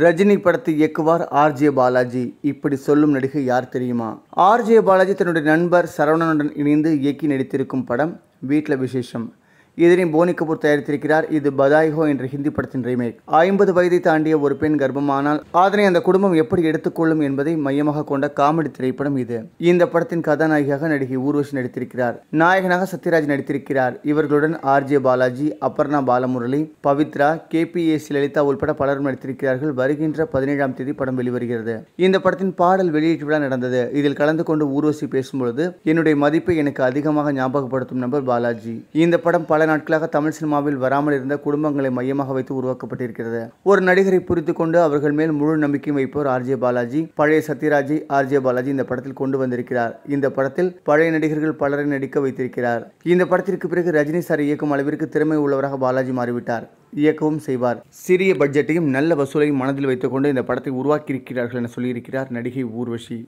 ரஜினி படத்தை இயக்குவார் ஆர்ஜே பாலாஜி இப்படி சொல்லும் நடிகை யார் தெரியுமா ஆர்ஜே பாலாஜி தன்னுடைய நண்பர் சரவணனுடன் இணைந்து இயக்கி நடித்திருக்கும் படம் வீட்டில் விசேஷம் இதனை போனி கபூர் தயாரித்திருக்கிறார் இது பதாய்ஹோ என்ற ஹிந்தி படத்தின் ரீமேக் ஐம்பது வயதை தாண்டிய ஒரு பெண் கர்ப்பமானால் அதனை அந்த குடும்பம் எப்படி எடுத்துக்கொள்ளும் என்பதை மையமாக கொண்ட காமெடி திரைப்படம் இது இந்த படத்தின் கதாநாயகியாக நடிகை ஊர்வசி நடித்திருக்கிறார் நாயகனாக சத்யராஜ் நடித்திருக்கிறார் இவர்களுடன் R J Balaji Aparna Balamurali Pavithra K P A C Lalitha உள்பட பலரும் நடித்திருக்கிறார்கள் வருகின்ற பதினேழாம் தேதி படம் வெளிவருகிறது இந்த படத்தின் பாடல் வெளியீட்டு விழா நடந்தது இதில் கலந்து கொண்டு ஊர்வசி பேசும்பொழுது என்னுடைய மதிப்பை எனக்கு அதிகமாக ஞாபகப்படுத்தும் நபர் பாலாஜி இந்த படம் பல நாட்களாக தமிழ் சினிமாவில் வராமல் இருந்த குடும்பங்களை மையமாக வைத்து உருவாக்கப்பட்டிருக்கிறது ஒரு நடிகரை புரிந்து கொண்டு அவர்கள் மேல் முழு நம்பிக்கையும் வைப்போர் ஆர்ஜே பாலாஜி பழைய சத்யராஜி ஆர்ஜே பாலாஜி இந்த படத்தில் கொண்டு வந்திருக்கிறார் இந்த படத்தில் பழைய நடிகர்கள் பலரை நடிக்க வைத்திருக்கிறார் இந்த படத்திற்கு பிறகு ரஜினி சார் இயக்கும் அளவிற்கு திறமை உள்ளவராக பாலாஜி மாறிவிட்டார் இயக்கவும் செய்வார் சிறிய பட்ஜெட்டையும் நல்ல வசூலையும் மனதில் வைத்துக்கொண்டு இந்த படத்தை உருவாக்கியிருக்கிறார்கள் என சொல்லியிருக்கிறார் நடிகை ஊர்வஷி